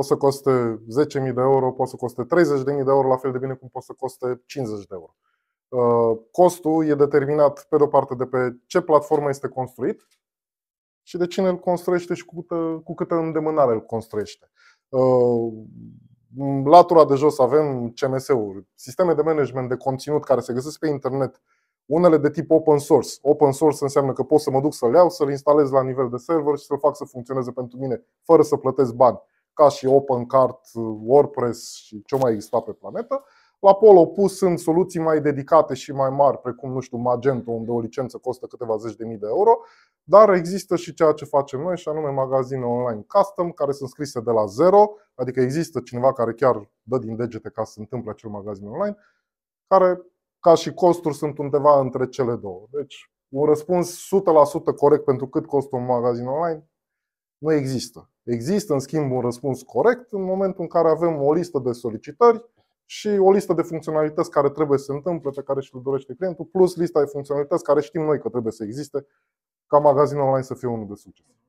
Poate să coste 10.000 de euro, poate să coste 30.000 de euro, la fel de bine cum poate să coste 50 de euro. Uh, costul e determinat, pe de-o parte, de pe ce platformă este construit și de cine îl construiește și cu câtă, cu câtă îndemânare îl construiește. În uh, latura de jos avem CMS-uri, sisteme de management de conținut care se găsesc pe internet, unele de tip open source. Open source înseamnă că pot să mă duc să-l iau, să-l instalez la nivel de server și să-l fac să funcționeze pentru mine fără să plătesc bani ca și OpenCart, uh, WordPress și ce mai exista pe planetă. La Polo pus sunt soluții mai dedicate și mai mari, precum, nu știu, Magento, unde o licență costă câteva zeci de mii de euro, dar există și ceea ce facem noi, și anume magazine online custom, care sunt scrise de la zero, adică există cineva care chiar dă din degete ca să se întâmple acel magazin online, care ca și costuri sunt undeva între cele două. Deci un răspuns 100% corect pentru cât costă un magazin online nu există. Există, în schimb, un răspuns corect în momentul în care avem o listă de solicitări și o listă de funcționalități care trebuie să se întâmple, pe care și le dorește clientul, plus lista de funcționalități care știm noi că trebuie să existe ca magazin online să fie unul de succes.